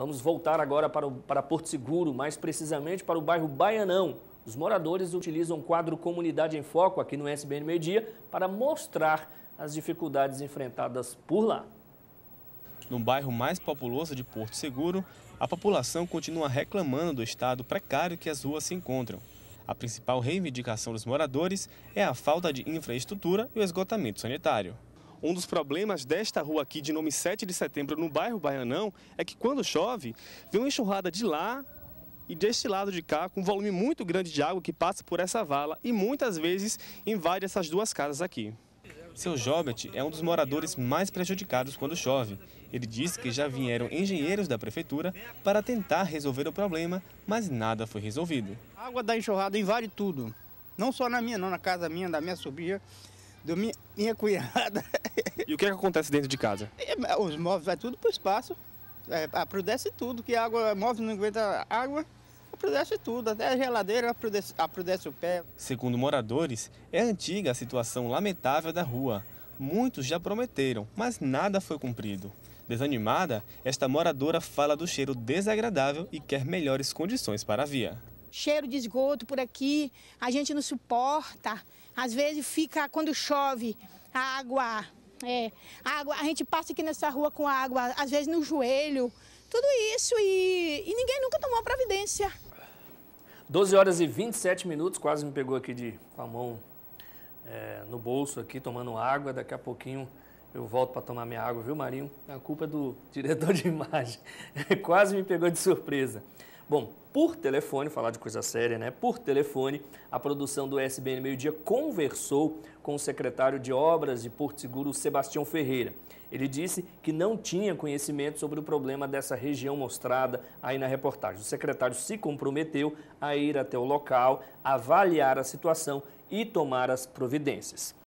Vamos voltar agora para, o, para Porto Seguro, mais precisamente para o bairro Baianão. Os moradores utilizam o quadro Comunidade em Foco aqui no SBN Meio Dia para mostrar as dificuldades enfrentadas por lá. No bairro mais populoso de Porto Seguro, a população continua reclamando do estado precário que as ruas se encontram. A principal reivindicação dos moradores é a falta de infraestrutura e o esgotamento sanitário. Um dos problemas desta rua aqui, de nome 7 de setembro, no bairro Baianão, é que quando chove, vem uma enxurrada de lá e deste lado de cá, com um volume muito grande de água que passa por essa vala e muitas vezes invade essas duas casas aqui. Seu Jobet é um dos moradores mais prejudicados quando chove. Ele disse que já vieram engenheiros da prefeitura para tentar resolver o problema, mas nada foi resolvido. A água da enxurrada invade tudo. Não só na minha, não na casa minha, da minha sobrinha do minha, minha cunhada. E o que, é que acontece dentro de casa? É, é, os móveis vai tudo para o espaço. É, aprudece tudo, que água, móvel não aguenta água, aprudece tudo, até a geladeira aprudece, aprudece o pé. Segundo moradores, é antiga a situação lamentável da rua. Muitos já prometeram, mas nada foi cumprido. Desanimada, esta moradora fala do cheiro desagradável e quer melhores condições para a via cheiro de esgoto por aqui, a gente não suporta. Às vezes fica, quando chove, a água, é, a água, a gente passa aqui nessa rua com água, às vezes no joelho, tudo isso e, e ninguém nunca tomou providência. 12 horas e 27 minutos, quase me pegou aqui de com a mão é, no bolso aqui, tomando água, daqui a pouquinho eu volto para tomar minha água, viu Marinho? A culpa é do diretor de imagem, quase me pegou de surpresa. Bom, por telefone, falar de coisa séria, né? Por telefone, a produção do SBN Meio Dia conversou com o secretário de Obras de Porto Seguro, Sebastião Ferreira. Ele disse que não tinha conhecimento sobre o problema dessa região mostrada aí na reportagem. O secretário se comprometeu a ir até o local, avaliar a situação e tomar as providências.